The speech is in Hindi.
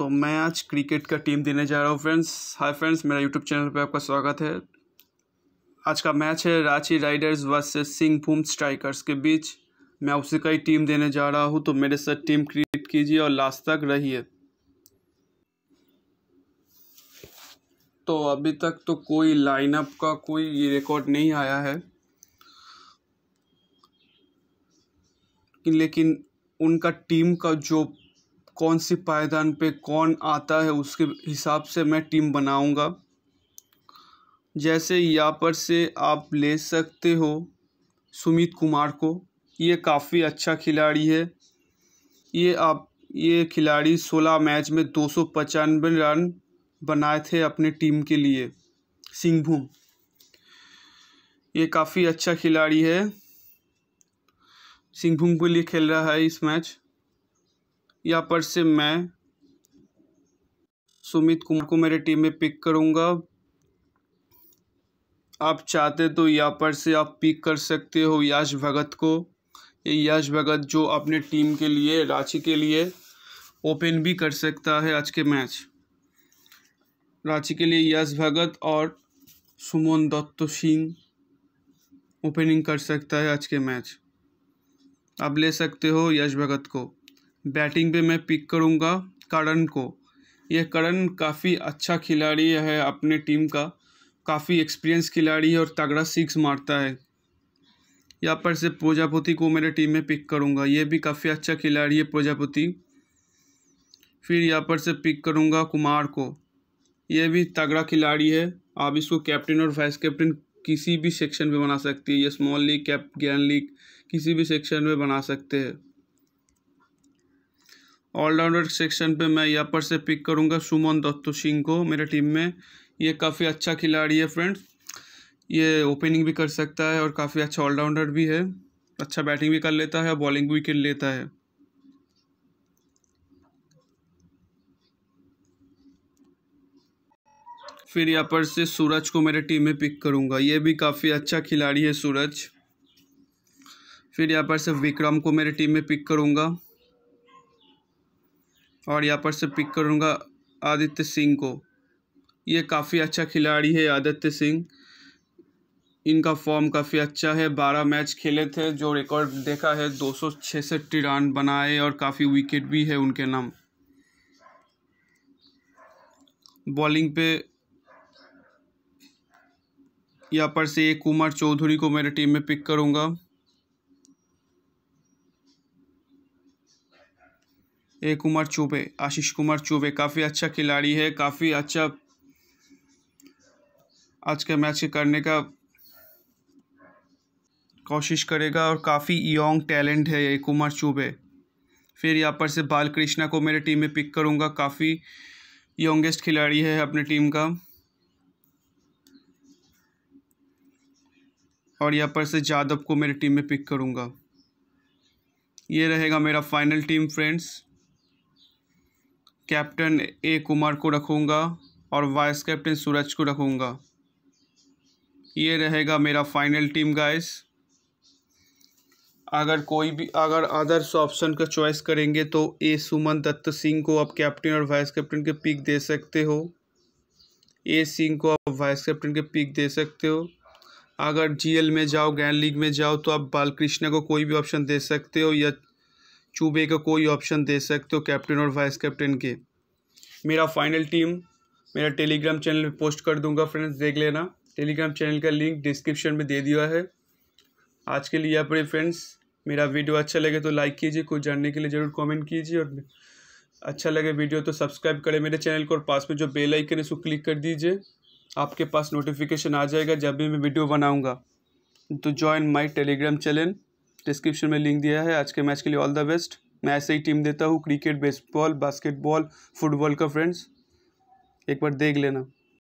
तो मैं आज क्रिकेट का टीम देने जा रहा हूँ फ्रेंड्स हाय फ्रेंड्स मेरा यूट्यूब चैनल पे आपका स्वागत है आज का मैच है Ranchi riders versus Singhbhum strikers के बीच मैं उसी का ही टीम देने जा रहा हूँ तो मेरे साथ टीम क्रिएट कीजिए और लास्ट तक रहिए तो अभी तक तो कोई लाइनअप का कोई रिकॉर्ड नहीं आया है लेकिन उनका टीम का जो कौन सी पायदान पे कौन आता है उसके हिसाब से मैं टीम बनाऊंगा जैसे यहाँ पर से आप ले सकते हो सुमित कुमार को ये काफ़ी अच्छा खिलाड़ी है ये आप ये खिलाड़ी 16 मैच में दो रन बनाए थे अपने टीम के लिए सिंहभूम ये काफ़ी अच्छा खिलाड़ी है सिंहभूम के लिए खेल रहा है इस मैच यहाँ पर से मैं सुमित कुमार को मेरे टीम में पिक करूँगा आप चाहते तो यहाँ पर से आप पिक कर सकते हो यश भगत को ये यश भगत जो अपने टीम के लिए रांची के लिए ओपन भी कर सकता है आज के मैच रांची के लिए यश भगत और सुमन दत्त सिंह ओपनिंग कर सकता है आज के मैच आप ले सकते हो यश भगत को बैटिंग पे मैं पिक करूँगा करण को यह करण काफ़ी अच्छा खिलाड़ी है अपने टीम का काफ़ी एक्सपीरियंस खिलाड़ी है और तगड़ा सिक्स मारता है यहाँ पर से प्रजापति को मेरे टीम में पिक करूँगा यह भी काफ़ी अच्छा खिलाड़ी है प्रजापति फिर यहाँ पर से पिक करूँगा कुमार को यह भी तगड़ा खिलाड़ी है आप इसको कैप्टन और वाइस कैप्टन किसी भी सेक्शन में बना सकती है ये small league cap grand league किसी भी सेक्शन में बना सकते हैं ऑलराउंडर सेक्शन पे मैं यहाँ पर से पिक करूँगा सुमन दत्तो सिंह को मेरे टीम में ये काफ़ी अच्छा खिलाड़ी है फ्रेंड्स ये ओपनिंग भी कर सकता है और काफ़ी अच्छा ऑलराउंडर भी है अच्छा बैटिंग भी कर लेता है बॉलिंग भी कर लेता है फिर यहाँ पर से सूरज को मेरे टीम में पिक करूँगा ये भी काफ़ी अच्छा खिलाड़ी है सूरज फिर यहाँ पर से विक्रम को मेरे टीम में पिक करूँगा और यहाँ पर से पिक करूँगा आदित्य सिंह को ये काफ़ी अच्छा खिलाड़ी है आदित्य सिंह इनका फॉर्म काफ़ी अच्छा है बारह मैच खेले थे जो रिकॉर्ड देखा है दो सौ छसठ रन बनाए और काफ़ी विकेट भी है उनके नाम बॉलिंग पे यहाँ पर से एक कुमार चौधरी को मेरे टीम में पिक करूँगा कुमार चौबे आशीष कुमार चौबे काफ़ी अच्छा खिलाड़ी है काफ़ी अच्छा आज के मैच करने का कोशिश करेगा और काफ़ी यंग टैलेंट है ये कुमार चौबे फिर यहाँ पर से बाल कृष्णा को मेरे टीम में पिक करूँगा काफ़ी यंगेस्ट खिलाड़ी है अपने टीम का और यहाँ पर से जादव को मेरे टीम में पिक करूँगा ये रहेगा मेरा final team friends captain A Kumar को रखूँगा और वाइस कैप्टन सूरज को रखूँगा ये रहेगा मेरा फाइनल टीम गाइस अगर कोई भी अगर अदर्स ऑप्शन का चॉइस करेंगे तो ए सुमन दत्त सिंह को आप कैप्टन और वाइस कैप्टन के पिक दे सकते हो ए सिंह को आप वाइस कैप्टन के पिक दे सकते हो अगर जीएल में जाओ ग्रैंड लीग में जाओ तो आप बालकृष्णा को कोई भी ऑप्शन दे सकते हो या चूबे का कोई ऑप्शन दे सकते हो कैप्टन और वाइस कैप्टन के मेरा फाइनल टीम मेरा टेलीग्राम चैनल पे पोस्ट कर दूंगा फ्रेंड्स देख लेना टेलीग्राम चैनल का लिंक डिस्क्रिप्शन में दे दिया है आज के लिए अपने फ्रेंड्स मेरा वीडियो अच्छा लगे तो लाइक कीजिए कुछ जानने के लिए ज़रूर कमेंट कीजिए और अच्छा लगे वीडियो तो सब्सक्राइब करें मेरे चैनल को और पास में जो बेलाइकन है उसको क्लिक कर दीजिए आपके पास नोटिफिकेशन आ जाएगा जब भी मैं वीडियो बनाऊँगा तो join my Telegram channel description में लिंक दिया है आज के मैच के लिए ऑल द बेस्ट मैं ऐसे ही टीम देता हूँ क्रिकेट बेसबॉल बास्केटबॉल फुटबॉल का फ्रेंड्स एक बार देख लेना